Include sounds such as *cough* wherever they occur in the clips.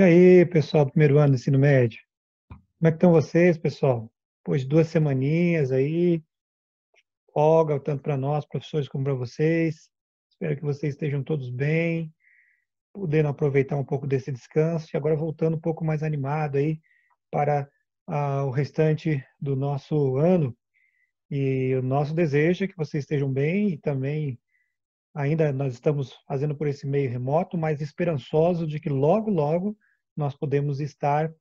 E aí, pessoal do primeiro ano do ensino médio? Como é que estão vocês, pessoal? Depois de duas semaninhas aí, folga tanto para nós, professores, como para vocês. Espero que vocês estejam todos bem, podendo aproveitar um pouco desse descanso e agora voltando um pouco mais animado aí para ah, o restante do nosso ano. E o nosso desejo é que vocês estejam bem e também ainda nós estamos fazendo por esse meio remoto, mas esperançosos de que logo, logo nós podemos estar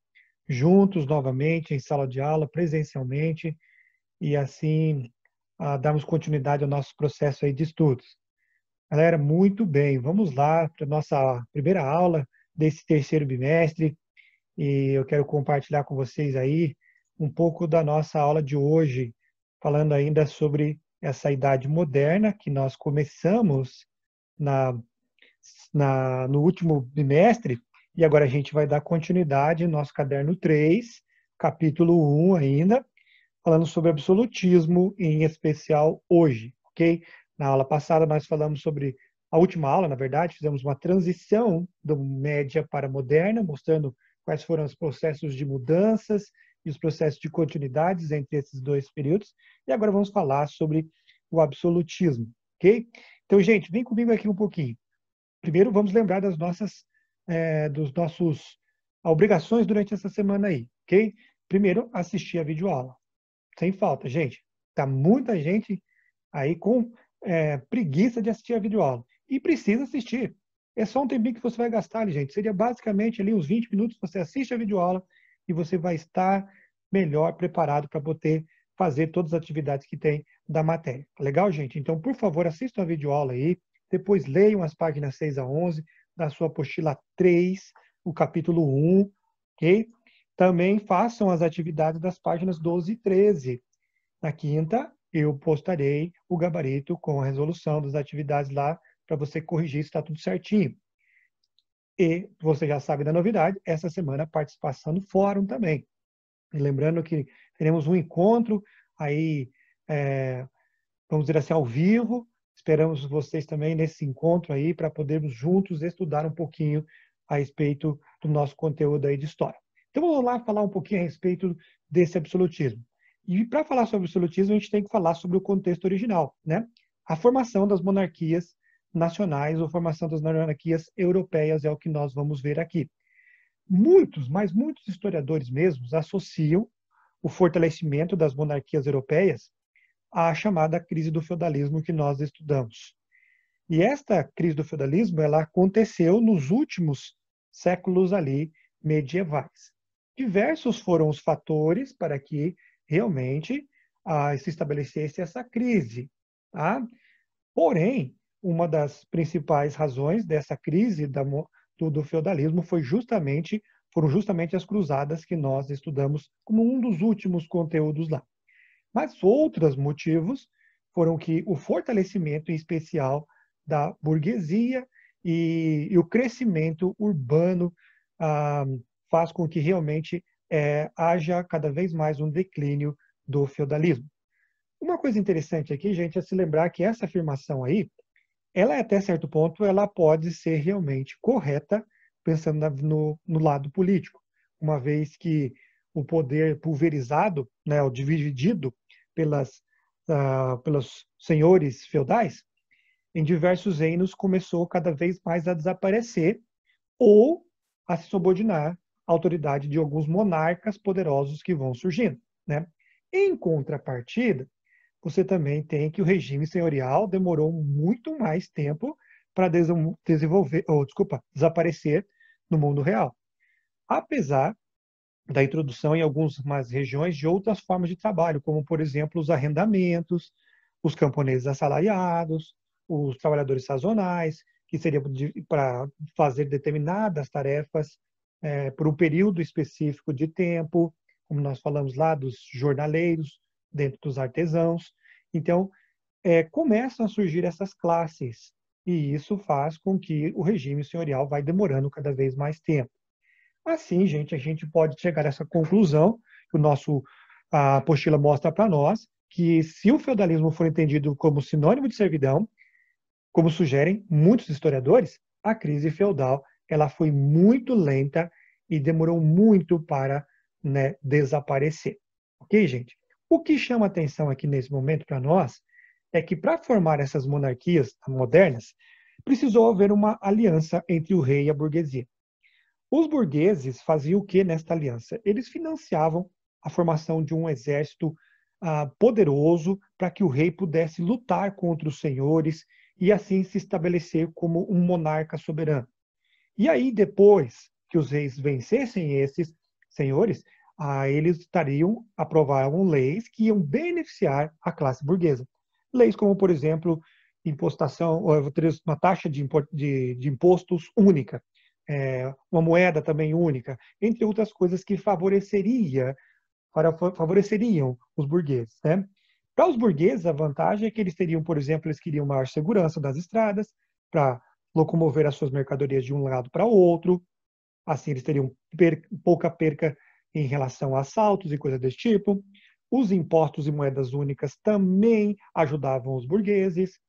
juntos novamente em sala de aula, presencialmente, e assim ah, darmos continuidade ao nosso processo aí de estudos. Galera, muito bem, vamos lá para a nossa primeira aula desse terceiro bimestre e eu quero compartilhar com vocês aí um pouco da nossa aula de hoje, falando ainda sobre essa idade moderna que nós começamos na, na no último bimestre e agora a gente vai dar continuidade no nosso caderno 3, capítulo 1 ainda, falando sobre absolutismo, em especial hoje, ok? Na aula passada nós falamos sobre a última aula, na verdade, fizemos uma transição do média para moderna, mostrando quais foram os processos de mudanças e os processos de continuidades entre esses dois períodos. E agora vamos falar sobre o absolutismo, ok? Então, gente, vem comigo aqui um pouquinho. Primeiro, vamos lembrar das nossas é, dos nossos obrigações durante essa semana aí, ok? Primeiro, assistir a videoaula. Sem falta, gente. Tá muita gente aí com é, preguiça de assistir a videoaula. E precisa assistir. É só um tempinho que você vai gastar ali, gente. Seria basicamente ali uns 20 minutos que você assiste a videoaula e você vai estar melhor preparado para poder fazer todas as atividades que tem da matéria. Legal, gente? Então, por favor, assistam a videoaula aí, depois leiam as páginas 6 a 11, da sua apostila 3, o capítulo 1, ok? Também façam as atividades das páginas 12 e 13. Na quinta, eu postarei o gabarito com a resolução das atividades lá para você corrigir se está tudo certinho. E você já sabe da novidade, essa semana participação no fórum também. E lembrando que teremos um encontro aí, é, vamos dizer assim, ao vivo, Esperamos vocês também nesse encontro aí para podermos juntos estudar um pouquinho a respeito do nosso conteúdo aí de história. Então vamos lá falar um pouquinho a respeito desse absolutismo. E para falar sobre absolutismo, a gente tem que falar sobre o contexto original, né? A formação das monarquias nacionais ou formação das monarquias europeias é o que nós vamos ver aqui. Muitos, mas muitos historiadores mesmos associam o fortalecimento das monarquias europeias a chamada crise do feudalismo que nós estudamos. E esta crise do feudalismo ela aconteceu nos últimos séculos ali medievais. Diversos foram os fatores para que realmente ah, se estabelecesse essa crise. Tá? Porém, uma das principais razões dessa crise da, do, do, feudalismo foi justamente foram justamente as cruzadas que nós estudamos como um dos últimos conteúdos lá. Mas outros motivos foram que o fortalecimento, em especial, da burguesia e, e o crescimento urbano ah, faz com que realmente é, haja cada vez mais um declínio do feudalismo. Uma coisa interessante aqui, gente, é se lembrar que essa afirmação aí, ela até certo ponto, ela pode ser realmente correta, pensando no, no lado político, uma vez que o poder pulverizado, né, ou dividido pelas, uh, pelos senhores feudais, em diversos reinos começou cada vez mais a desaparecer ou a se subordinar à autoridade de alguns monarcas poderosos que vão surgindo. Né? Em contrapartida, você também tem que o regime senhorial demorou muito mais tempo para desenvolver, ou desculpa, desaparecer no mundo real. Apesar da introdução em algumas regiões de outras formas de trabalho, como, por exemplo, os arrendamentos, os camponeses assalariados, os trabalhadores sazonais, que seria para fazer determinadas tarefas é, por um período específico de tempo, como nós falamos lá dos jornaleiros, dentro dos artesãos. Então, é, começam a surgir essas classes, e isso faz com que o regime senhorial vai demorando cada vez mais tempo. Assim, gente, a gente pode chegar a essa conclusão que o nosso a apostila mostra para nós, que se o feudalismo for entendido como sinônimo de servidão, como sugerem muitos historiadores, a crise feudal ela foi muito lenta e demorou muito para né, desaparecer. Ok, gente? O que chama atenção aqui nesse momento para nós é que para formar essas monarquias modernas, precisou haver uma aliança entre o rei e a burguesia. Os burgueses faziam o que nesta aliança? Eles financiavam a formação de um exército ah, poderoso para que o rei pudesse lutar contra os senhores e assim se estabelecer como um monarca soberano. E aí, depois que os reis vencessem esses senhores, ah, eles estariam aprovando leis que iam beneficiar a classe burguesa. Leis como, por exemplo, impostação, eh, uma taxa de, de, de impostos única é, uma moeda também única, entre outras coisas que favoreceria, favoreceriam os burgueses. Né? Para os burgueses, a vantagem é que eles teriam, por exemplo, eles queriam maior segurança das estradas para locomover as suas mercadorias de um lado para o outro, assim eles teriam pouca perca em relação a assaltos e coisas desse tipo. Os impostos e moedas únicas também ajudavam os burgueses,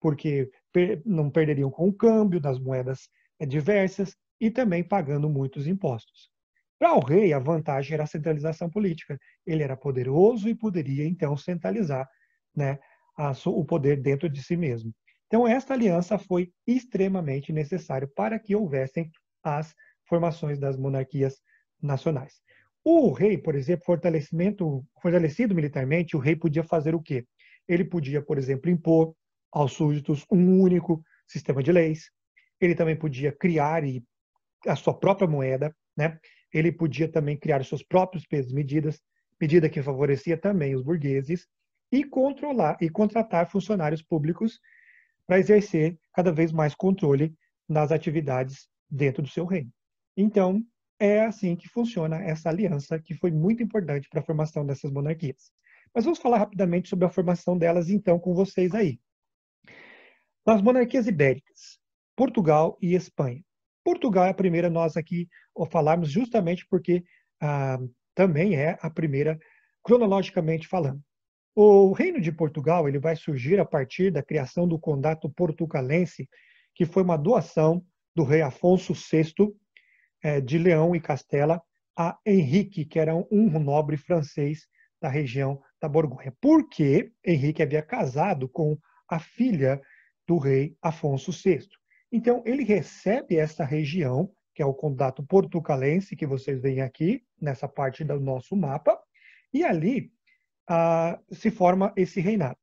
porque per não perderiam com o câmbio das moedas é, diversas e também pagando muitos impostos. Para o rei, a vantagem era a centralização política. Ele era poderoso e poderia, então, centralizar né, a, o poder dentro de si mesmo. Então, esta aliança foi extremamente necessária para que houvessem as formações das monarquias nacionais. O rei, por exemplo, fortalecimento, fortalecido militarmente, o rei podia fazer o quê? Ele podia, por exemplo, impor aos súditos um único sistema de leis. Ele também podia criar e a sua própria moeda, né? Ele podia também criar seus próprios pesos e medidas, medida que favorecia também os burgueses e controlar e contratar funcionários públicos para exercer cada vez mais controle nas atividades dentro do seu reino. Então, é assim que funciona essa aliança que foi muito importante para a formação dessas monarquias. Mas vamos falar rapidamente sobre a formação delas então com vocês aí. Nas monarquias ibéricas, Portugal e Espanha. Portugal é a primeira nós aqui o falarmos justamente porque ah, também é a primeira cronologicamente falando. O Reino de Portugal ele vai surgir a partir da criação do Condato Portugalense, que foi uma doação do rei Afonso VI eh, de Leão e Castela a Henrique, que era um nobre francês da região da Borgonha, porque Henrique havia casado com a filha do rei Afonso VI. Então, ele recebe essa região, que é o condado portucalense, que vocês veem aqui, nessa parte do nosso mapa, e ali ah, se forma esse reinado.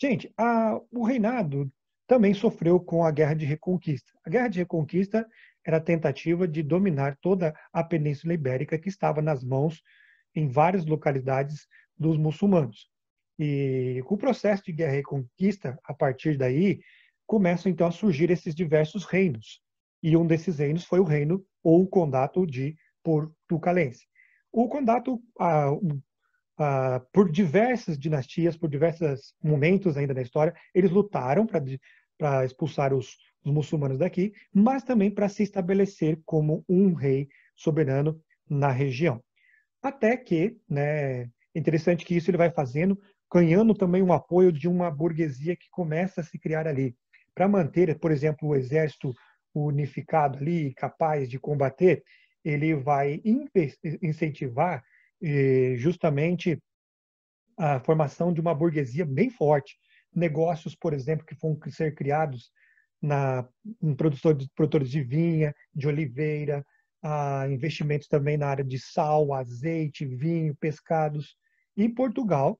Gente, a, o reinado também sofreu com a Guerra de Reconquista. A Guerra de Reconquista era a tentativa de dominar toda a Península Ibérica, que estava nas mãos, em várias localidades, dos muçulmanos. E com o processo de guerra e reconquista, a partir daí, começam então a surgir esses diversos reinos. E um desses reinos foi o reino ou o condato de Portucalense. O condato, ah, ah, por diversas dinastias, por diversos momentos ainda na história, eles lutaram para expulsar os, os muçulmanos daqui, mas também para se estabelecer como um rei soberano na região. Até que, né, interessante que isso ele vai fazendo, ganhando também o apoio de uma burguesia que começa a se criar ali para manter, por exemplo, o exército unificado ali, capaz de combater, ele vai incentivar eh, justamente a formação de uma burguesia bem forte. Negócios, por exemplo, que vão ser criados na, em produtores de, produtores de vinha, de oliveira, investimentos também na área de sal, azeite, vinho, pescados. E Portugal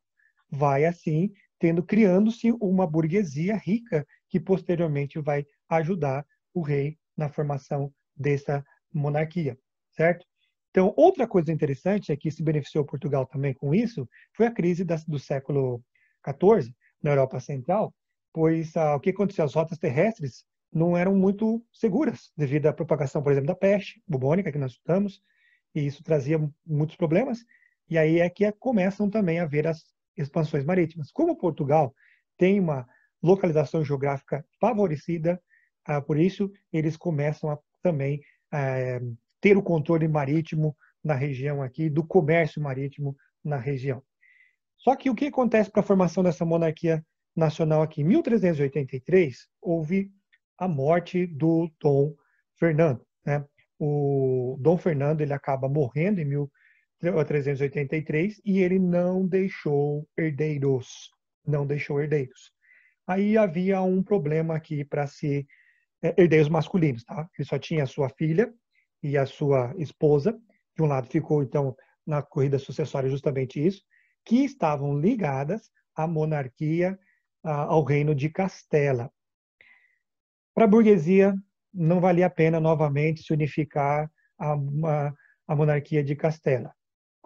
vai, assim, tendo criando-se uma burguesia rica que posteriormente vai ajudar o rei na formação dessa monarquia, certo? Então, outra coisa interessante é que se beneficiou Portugal também com isso foi a crise das, do século XIV na Europa Central, pois ah, o que aconteceu? As rotas terrestres não eram muito seguras devido à propagação, por exemplo, da peste bubônica que nós estudamos, e isso trazia muitos problemas. E aí é que começam também a ver as expansões marítimas. Como Portugal tem uma localização geográfica favorecida, ah, por isso eles começam a também eh, ter o controle marítimo na região aqui, do comércio marítimo na região. Só que o que acontece para a formação dessa monarquia nacional aqui? Em 1383, houve a morte do Dom Fernando. Né? O Dom Fernando ele acaba morrendo em 1383, ou 383, é e ele não deixou herdeiros, não deixou herdeiros. Aí havia um problema aqui para se é, herdeiros masculinos, tá? Ele só tinha a sua filha e a sua esposa. De um lado ficou então na corrida sucessória justamente isso, que estavam ligadas à monarquia, a, ao reino de Castela. Para a burguesia não valia a pena novamente se unificar a, a, a monarquia de Castela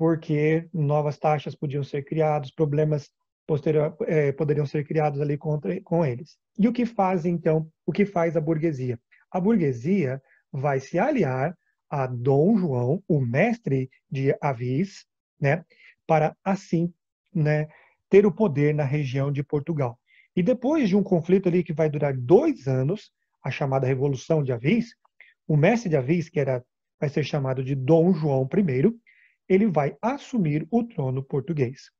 porque novas taxas podiam ser criadas, problemas posterior, é, poderiam ser criados ali contra, com eles. E o que faz, então, o que faz a burguesia? A burguesia vai se aliar a Dom João, o mestre de Avis, né, para assim né, ter o poder na região de Portugal. E depois de um conflito ali que vai durar dois anos, a chamada Revolução de Avis, o mestre de Avis, que era, vai ser chamado de Dom João I, ele vai assumir o trono português.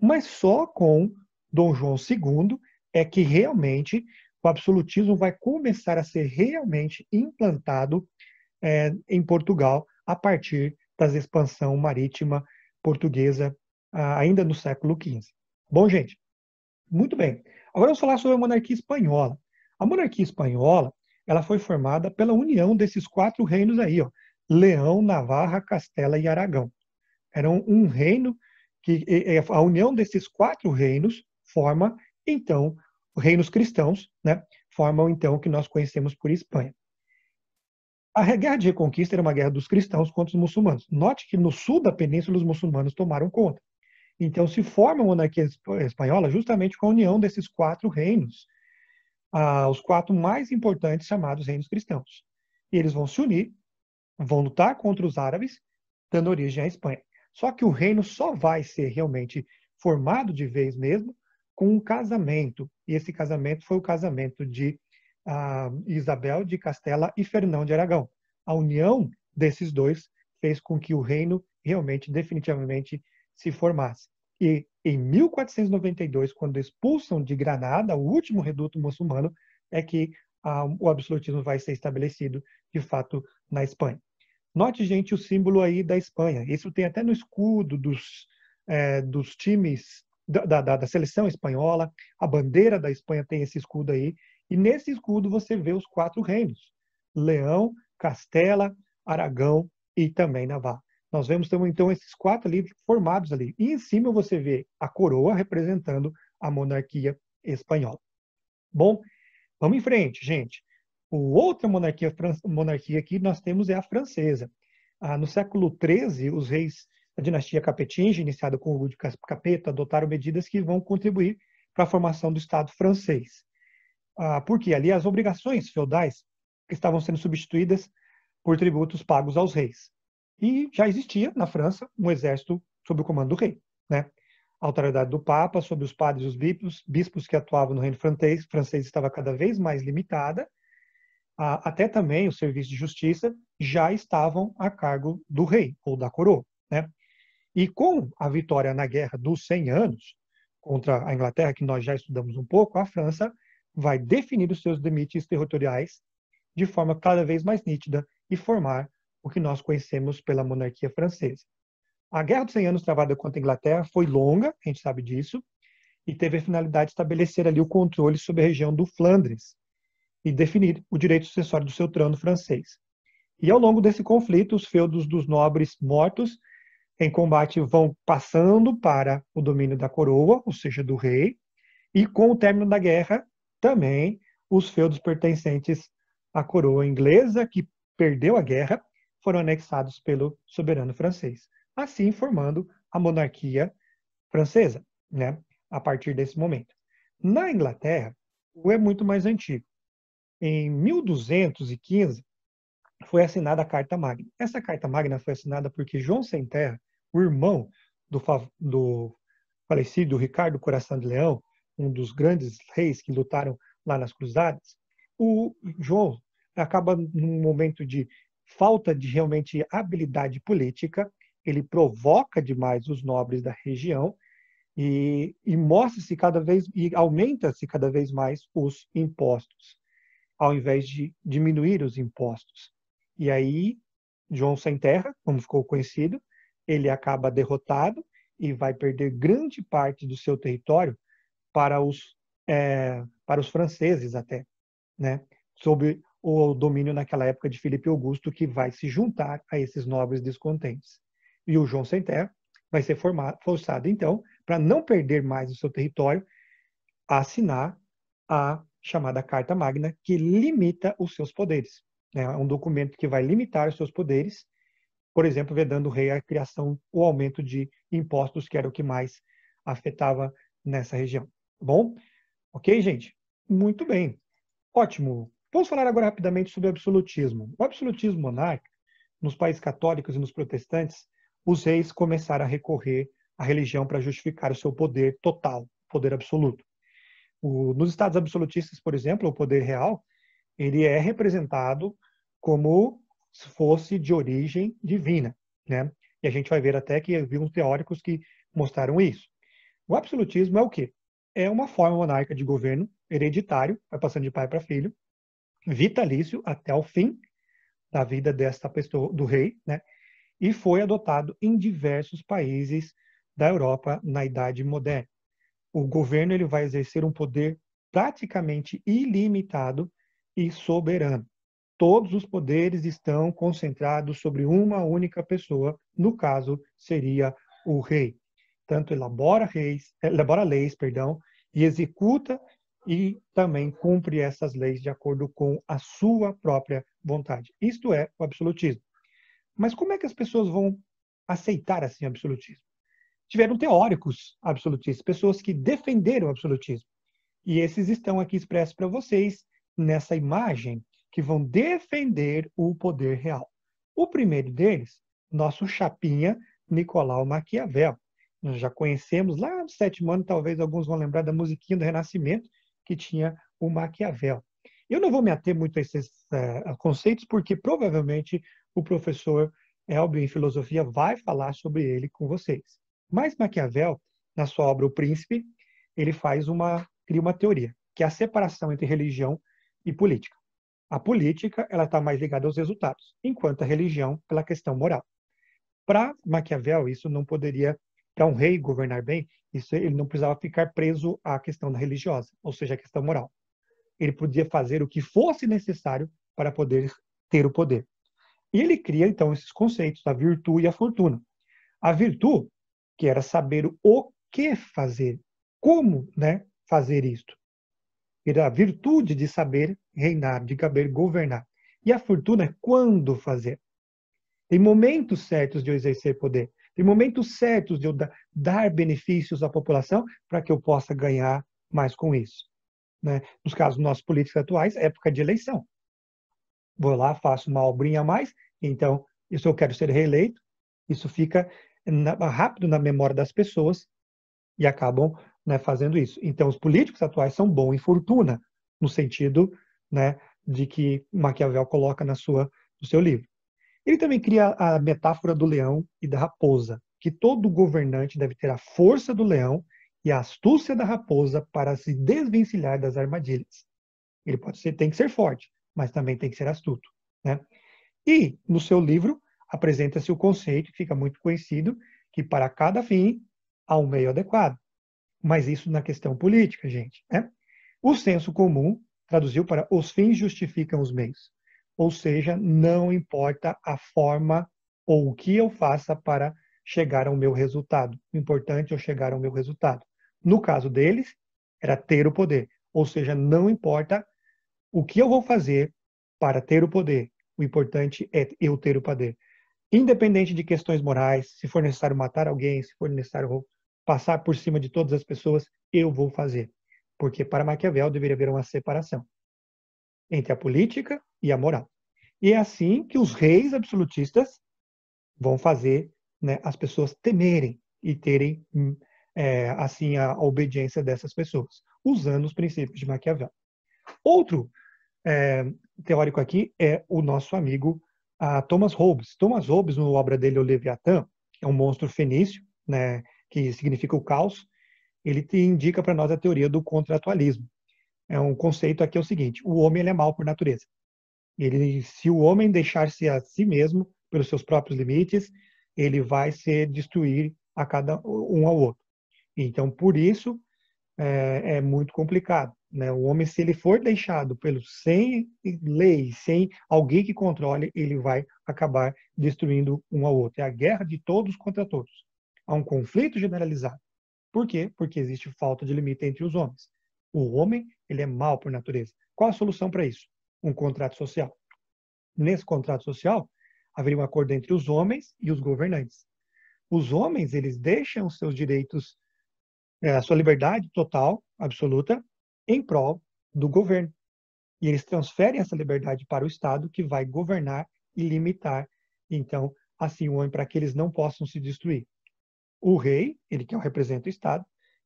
Mas só com Dom João II é que realmente o absolutismo vai começar a ser realmente implantado é, em Portugal a partir da expansão marítima portuguesa ainda no século XV. Bom, gente, muito bem. Agora vamos falar sobre a monarquia espanhola. A monarquia espanhola ela foi formada pela união desses quatro reinos aí, ó, Leão, Navarra, Castela e Aragão. Era um, um reino que a união desses quatro reinos forma, então, reinos cristãos, né? Formam, então, o que nós conhecemos por Espanha. A guerra de reconquista era uma guerra dos cristãos contra os muçulmanos. Note que no sul da península os muçulmanos tomaram conta. Então se forma a monarquia espanhola justamente com a união desses quatro reinos, ah, os quatro mais importantes chamados reinos cristãos. E eles vão se unir, vão lutar contra os árabes, dando origem à Espanha. Só que o reino só vai ser realmente formado de vez mesmo com um casamento. E esse casamento foi o casamento de ah, Isabel de Castela e Fernão de Aragão. A união desses dois fez com que o reino realmente, definitivamente, se formasse. E em 1492, quando expulsam de Granada o último reduto muçulmano, é que ah, o absolutismo vai ser estabelecido, de fato, na Espanha. Note, gente, o símbolo aí da Espanha. Isso tem até no escudo dos, é, dos times da, da, da, seleção espanhola. A bandeira da Espanha tem esse escudo aí. E nesse escudo você vê os quatro reinos: Leão, Castela, Aragão e também Navarra. Nós vemos então, então esses quatro ali formados ali. E em cima você vê a coroa representando a monarquia espanhola. Bom, vamos em frente, gente. O outra monarquia, monarquia que nós temos é a francesa. Ah, no século XIII, os reis da dinastia Capetinge, iniciada com o Lúdio Capeta, adotaram medidas que vão contribuir para a formação do Estado francês. Ah, porque ali as obrigações feudais estavam sendo substituídas por tributos pagos aos reis. E já existia na França um exército sob o comando do rei, né? A autoridade do Papa sobre os padres e os bispos, bispos que atuavam no reino francês, francês estava cada vez mais limitada, até também o serviço de justiça, já estavam a cargo do rei ou da coroa. Né? E com a vitória na Guerra dos 100 Anos contra a Inglaterra, que nós já estudamos um pouco, a França vai definir os seus limites territoriais de forma cada vez mais nítida e formar o que nós conhecemos pela monarquia francesa. A Guerra dos 100 Anos travada contra a Inglaterra foi longa, a gente sabe disso, e teve a finalidade de estabelecer ali o controle sobre a região do Flandres, e definir o direito sucessório do seu trono francês. E ao longo desse conflito, os feudos dos nobres mortos em combate vão passando para o domínio da coroa, ou seja, do rei, e com o término da guerra, também os feudos pertencentes à coroa inglesa, que perdeu a guerra, foram anexados pelo soberano francês, assim formando a monarquia francesa, né, a partir desse momento. Na Inglaterra, o é muito mais antigo em 1215, foi assinada a Carta Magna. Essa Carta Magna foi assinada porque João Sem Terra, o irmão do, do falecido Ricardo Coração de Leão, um dos grandes reis que lutaram lá nas Cruzadas, o João acaba num momento de falta de realmente habilidade política, ele provoca demais os nobres da região e, e mostra-se cada vez e aumenta-se cada vez mais os impostos ao invés de diminuir os impostos. E aí, João Sem Terra, como ficou conhecido, ele acaba derrotado e vai perder grande parte do seu território para os, é, para os franceses até, né? sob o domínio naquela época de Filipe Augusto, que vai se juntar a esses nobres descontentes. E o João Sem Terra vai ser formado, forçado, então, para não perder mais o seu território, a assinar a chamada Carta Magna, que limita os seus poderes. Né? É um documento que vai limitar os seus poderes, por exemplo, vedando o rei a criação ou aumento de impostos, que era o que mais afetava nessa região. Bom? Ok, gente? Muito bem. Ótimo. Vamos falar agora rapidamente sobre o absolutismo. O absolutismo monárquico, nos países católicos e nos protestantes, os reis começaram a recorrer à religião para justificar o seu poder total, poder absoluto. O, nos Estados absolutistas, por exemplo, o poder real, ele é representado como se fosse de origem divina, né? E a gente vai ver até que havia uns teóricos que mostraram isso. O absolutismo é o quê? É uma forma monárquica de governo hereditário, vai passando de pai para filho, vitalício até o fim da vida desta pessoa, do rei, né? E foi adotado em diversos países da Europa na Idade Moderna o governo ele vai exercer um poder praticamente ilimitado e soberano. Todos os poderes estão concentrados sobre uma única pessoa, no caso seria o rei. Tanto elabora reis, *laughs* elabora leis, perdão, e executa e também cumpre essas leis de acordo com a sua própria vontade. Isto é o absolutismo. Mas como é que as pessoas vão aceitar assim o absolutismo? tiveram teóricos absolutistas, pessoas que defenderam o absolutismo. E esses estão aqui expressos para vocês nessa imagem, que vão defender o poder real. O primeiro deles, nosso chapinha Nicolau Maquiavel. Nós já conhecemos lá no sétimo ano, talvez alguns vão lembrar da musiquinha do Renascimento, que tinha o Maquiavel. Eu não vou me ater muito a esses uh, conceitos, porque provavelmente o professor Elbio em filosofia vai falar sobre ele com vocês. Mas Maquiavel, na sua obra O Príncipe, ele faz uma cria uma teoria, que é a separação entre religião e política. A política ela está mais ligada aos resultados, enquanto a religião pela questão moral. Para Maquiavel, isso não poderia para um rei governar bem, isso ele não precisava ficar preso à questão religiosa, ou seja, à questão moral. Ele podia fazer o que fosse necessário para poder ter o poder. E ele cria então esses conceitos, a virtude e a fortuna. A virtude que era saber o que fazer, como né, fazer isto. Era a virtude de saber reinar, de saber governar. E a fortuna é quando fazer. Tem momentos certos de eu exercer poder. Tem momentos certos de eu dar benefícios à população para que eu possa ganhar mais com isso. Né? Nos casos nossos políticos atuais, época de eleição. Vou lá, faço uma obrinha a mais, então, isso eu quero ser reeleito, isso fica na, rápido na memória das pessoas e acabam né, fazendo isso. Então, os políticos atuais são bom em fortuna, no sentido né, de que Maquiavel coloca na sua, no seu livro. Ele também cria a metáfora do leão e da raposa, que todo governante deve ter a força do leão e a astúcia da raposa para se desvencilhar das armadilhas. Ele pode ser, tem que ser forte, mas também tem que ser astuto, né? E no seu livro apresenta-se o conceito, que fica muito conhecido, que para cada fim há um meio adequado. Mas isso na questão política, gente. Né? O senso comum traduziu para os fins justificam os meios. Ou seja, não importa a forma ou o que eu faça para chegar ao meu resultado. O importante é eu chegar ao meu resultado. No caso deles, era ter o poder. Ou seja, não importa o que eu vou fazer para ter o poder. O importante é eu ter o poder independente de questões morais, se for necessário matar alguém, se for necessário passar por cima de todas as pessoas, eu vou fazer. Porque para Maquiavel deveria haver uma separação entre a política e a moral. E é assim que os reis absolutistas vão fazer né, as pessoas temerem e terem hum, é, assim a, obediência dessas pessoas, usando os princípios de Maquiavel. Outro é, teórico aqui é o nosso amigo a Thomas Hobbes. Thomas Hobbes, na obra dele, O Leviatã, é um monstro fenício, né, que significa o caos, ele indica para nós a teoria do contratualismo. É um conceito aqui é o seguinte, o homem ele é mau por natureza. Ele, se o homem deixar-se a si mesmo pelos seus próprios limites, ele vai se destruir a cada um ao outro. Então, por isso, é, é muito complicado. Né? O homem, se ele for deixado pelo sem lei, sem alguém que controle, ele vai acabar destruindo um ao outro. É a guerra de todos contra todos. Há um conflito generalizado. Por quê? Porque existe falta de limite entre os homens. O homem, ele é mal por natureza. Qual a solução para isso? Um contrato social. Nesse contrato social, haveria um acordo entre os homens e os governantes. Os homens, eles deixam seus direitos, é, a sua liberdade total, absoluta, em prol do governo. E eles transferem essa liberdade para o Estado, que vai governar e limitar, então, assim o homem para que eles não possam se destruir. O rei, ele que é representa o Estado,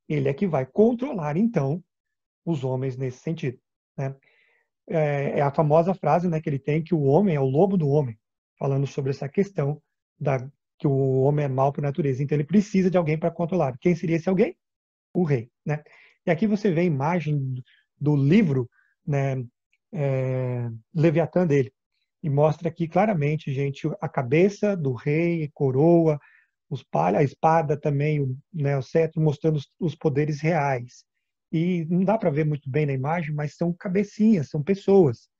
ele é que vai controlar, então, os homens nesse sentido. Né? É, é a famosa frase né, que ele tem que o homem é o lobo do homem, falando sobre essa questão da que o homem é mau por natureza. Então, ele precisa de alguém para controlar. Quem seria esse alguém? O rei. Né? E aqui você vê a imagem do livro né, é, Leviatã dele. E mostra aqui claramente, gente, a cabeça do rei, coroa, os palha, a espada também, o, né, o cetro, mostrando os, os poderes reais. E não dá para ver muito bem na imagem, mas são cabecinhas, são pessoas.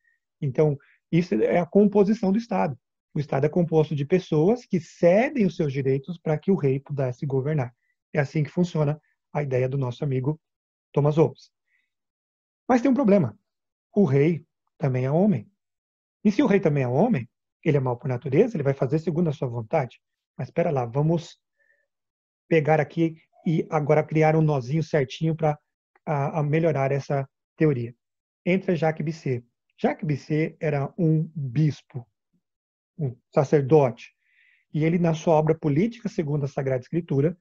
Então, isso é a composição do Estado. O Estado é composto de pessoas que cedem os seus direitos para que o rei pudesse governar. É assim que funciona a ideia do nosso amigo Thomas as Mas tem um problema. O rei também é homem. E se o rei também é homem, ele é mal por natureza, ele vai fazer segundo a sua vontade. Mas espera lá, vamos pegar aqui e agora criar um nozinho certinho para melhorar essa teoria. Entra Jacques Bisset. Jacques Bisset era um bispo, um sacerdote, e ele, na sua obra Política segundo a Sagrada Escritura,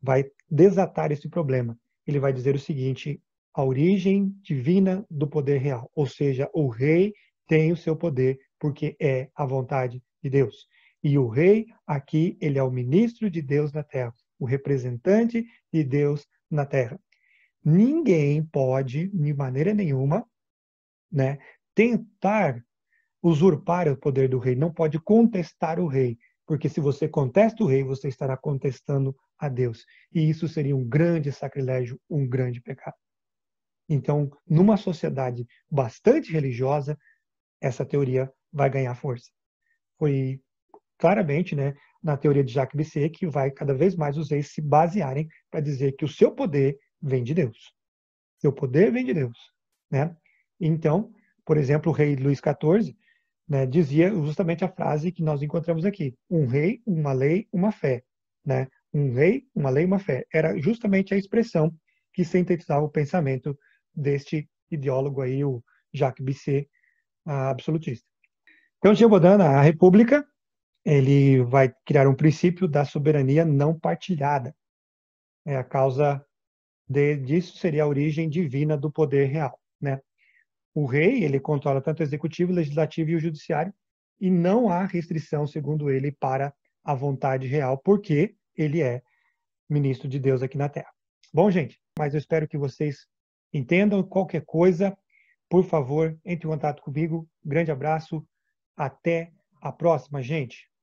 vai desatar esse problema ele vai dizer o seguinte: a origem divina do poder real, ou seja, o rei tem o seu poder porque é a vontade de Deus. E o rei aqui, ele é o ministro de Deus na terra, o representante de Deus na terra. Ninguém pode, de maneira nenhuma, né, tentar usurpar o poder do rei, não pode contestar o rei, porque se você contesta o rei, você estará contestando a Deus. E isso seria um grande sacrilégio, um grande pecado. Então, numa sociedade bastante religiosa, essa teoria vai ganhar força. Foi claramente, né, na teoria de Jacques Bisset que vai cada vez mais os reis se basearem para dizer que o seu poder vem de Deus. Seu poder vem de Deus, né? Então, por exemplo, o rei Luís XIV né, dizia justamente a frase que nós encontramos aqui: um rei, uma lei, uma fé, né? um rei, uma lei, uma fé. Era justamente a expressão que sintetizava o pensamento deste ideólogo aí, o Jacques Bisset, absolutista. Então, Giobodana, a República, ele vai criar um princípio da soberania não partilhada. É a causa de, disso seria a origem divina do poder real, né? O rei, ele controla tanto o executivo, o legislativo e o judiciário, e não há restrição, segundo ele, para a vontade real, porque ele é ministro de Deus aqui na Terra. Bom, gente, mas eu espero que vocês entendam. Qualquer coisa, por favor, entre em contato comigo. Grande abraço. Até a próxima, gente.